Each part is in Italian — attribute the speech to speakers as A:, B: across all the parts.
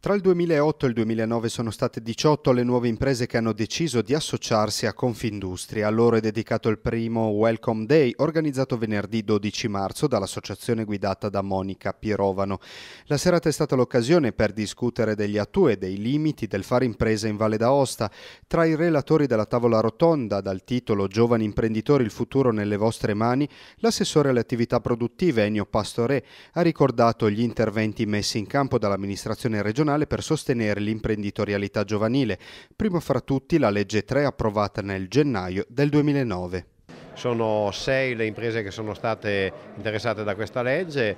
A: Tra il 2008 e il 2009 sono state 18 le nuove imprese che hanno deciso di associarsi a Confindustria. A loro è dedicato il primo Welcome Day, organizzato venerdì 12 marzo dall'associazione guidata da Monica Pirovano. La serata è stata l'occasione per discutere degli attu e dei limiti del fare impresa in Valle d'Aosta. Tra i relatori della tavola rotonda, dal titolo Giovani imprenditori, il futuro nelle vostre mani, l'assessore alle attività produttive Ennio Pastore ha ricordato gli interventi messi in campo dall'amministrazione regionale nazionale per sostenere l'imprenditorialità giovanile, primo fra tutti la legge 3 approvata nel gennaio del 2009.
B: Sono sei le imprese che sono state interessate da questa legge,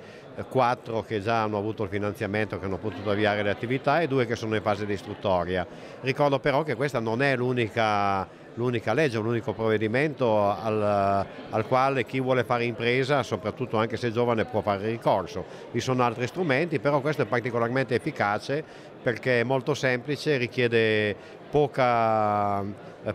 B: quattro che già hanno avuto il finanziamento, che hanno potuto avviare le attività e due che sono in fase di istruttoria. Ricordo però che questa non è l'unica l'unica legge, l'unico provvedimento al, al, quale chi vuole fare impresa, soprattutto anche se giovane, può fare ricorso. Vi sono altri strumenti, però questo è particolarmente efficace perché è molto semplice, richiede poca,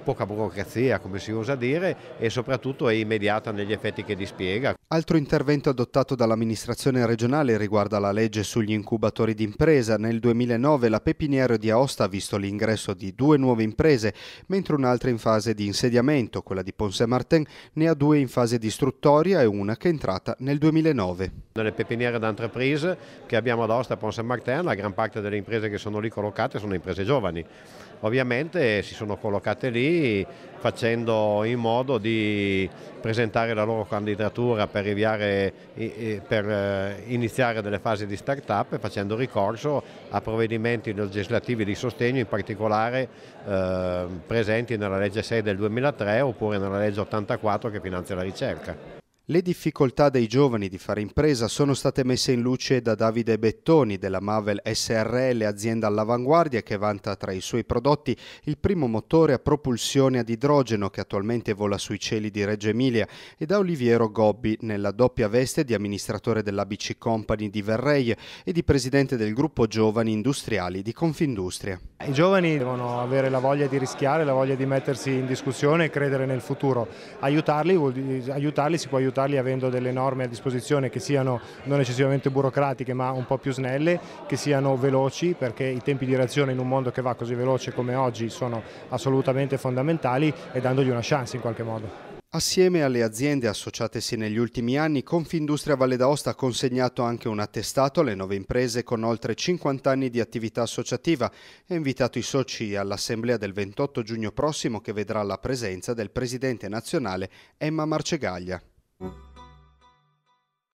B: poca burocrazia, come si usa dire, e soprattutto è immediata negli effetti che dispiega.
A: Altro intervento adottato dall'amministrazione regionale riguarda la legge sugli incubatori d'impresa. Nel 2009 la Pepiniero di Aosta ha visto l'ingresso di due nuove imprese, mentre un'altra in fase di insediamento, quella di Ponce Martin, ne ha due in fase di istruttoria e una che è entrata nel 2009.
B: Nelle pepiniere d'entreprise che abbiamo ad Aosta e Ponce Martin, la gran parte delle imprese che sono lì collocate sono imprese giovani. Ovviamente si sono collocate lì facendo in modo di presentare la loro candidatura per arrivare per eh, iniziare delle fasi di start-up facendo ricorso a provvedimenti legislativi di sostegno, in particolare eh, presenti nella legge 6 del 2003 oppure nella legge 84 che finanzia la ricerca.
A: Le difficoltà dei giovani di fare impresa sono state messe in luce da Davide Bettoni della Mavel SRL, azienda all'avanguardia che vanta tra i suoi prodotti il primo motore a propulsione ad idrogeno che attualmente vola sui cieli di Reggio Emilia e da Oliviero Gobbi nella doppia veste di amministratore dell'ABC Company di Verreie e di presidente del gruppo giovani industriali di Confindustria. I
C: giovani devono avere la voglia di rischiare, la voglia di mettersi in discussione e credere nel futuro. Aiutarli, aiutarli si può aiutare aiutarli avendo delle norme a disposizione che siano non eccessivamente burocratiche ma un po' più snelle, che siano veloci perché i tempi di reazione in un mondo che va così veloce come oggi sono assolutamente fondamentali e dandogli una chance in qualche modo.
A: Assieme alle aziende associatesi negli ultimi anni, Confindustria Valle d'Aosta ha consegnato anche un attestato alle nove imprese con oltre 50 anni di attività associativa e ha invitato i soci all'assemblea del 28 giugno prossimo che vedrà la presenza del presidente nazionale Emma Marcegaglia. Thank you.